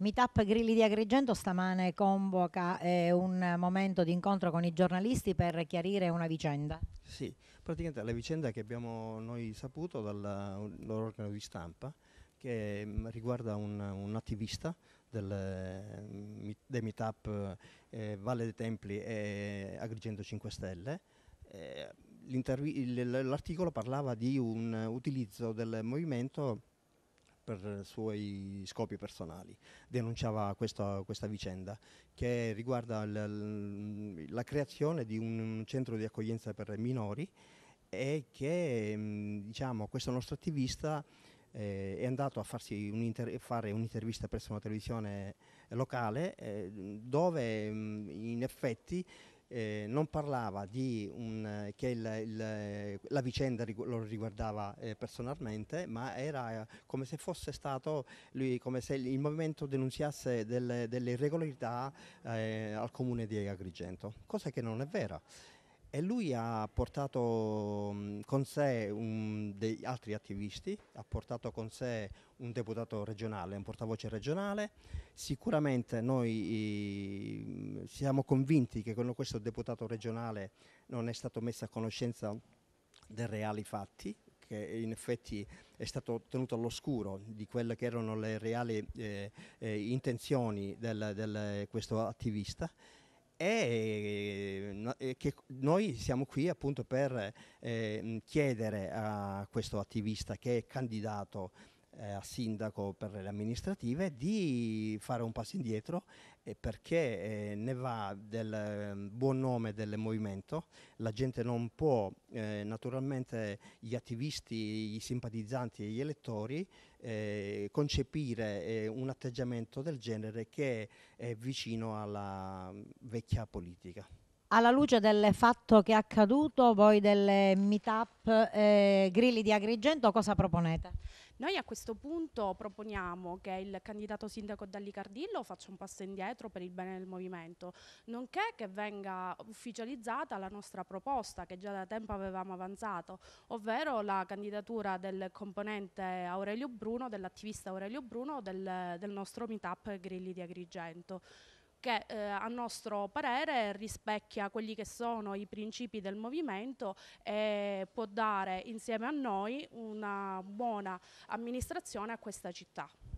Meetup Grilli di Agrigento stamane convoca eh, un momento di incontro con i giornalisti per chiarire una vicenda. Sì, praticamente la vicenda che abbiamo noi saputo dall'organo di stampa che mm, riguarda un, un attivista del, mm, dei meetup eh, Valle dei Templi e Agrigento 5 Stelle. Eh, L'articolo parlava di un utilizzo del movimento per suoi scopi personali. Denunciava questa, questa vicenda che riguarda la creazione di un centro di accoglienza per minori e che mm, diciamo, questo nostro attivista eh, è andato a un fare un'intervista presso una televisione locale eh, dove mm, in effetti eh, non parlava di un, eh, che il, il, eh, la vicenda rigu lo riguardava eh, personalmente, ma era eh, come se fosse stato lui, come se il movimento denunziasse delle, delle irregolarità eh, al comune di Agrigento, cosa che non è vera. E lui ha portato mm, con sé un, dei, altri attivisti, ha portato con sé un deputato regionale, un portavoce regionale. Sicuramente noi siamo convinti che con questo deputato regionale non è stato messo a conoscenza dei reali fatti, che in effetti è stato tenuto all'oscuro di quelle che erano le reali eh, eh, intenzioni di questo attivista e che noi siamo qui appunto per eh, chiedere a questo attivista che è candidato eh, a sindaco per le amministrative di fare un passo indietro eh, perché eh, ne va del ehm, buon nome del movimento, la gente non può, eh, naturalmente gli attivisti, i simpatizzanti e gli elettori eh, concepire eh, un atteggiamento del genere che è vicino alla mm, vecchia politica. Alla luce del fatto che è accaduto, voi del meetup eh, Grilli di Agrigento, cosa proponete? Noi a questo punto proponiamo che il candidato sindaco Dalli Cardillo faccia un passo indietro per il bene del movimento, nonché che venga ufficializzata la nostra proposta che già da tempo avevamo avanzato, ovvero la candidatura del componente Aurelio Bruno, dell'attivista Aurelio Bruno del, del nostro meetup Grilli di Agrigento che eh, a nostro parere rispecchia quelli che sono i principi del movimento e può dare insieme a noi una buona amministrazione a questa città.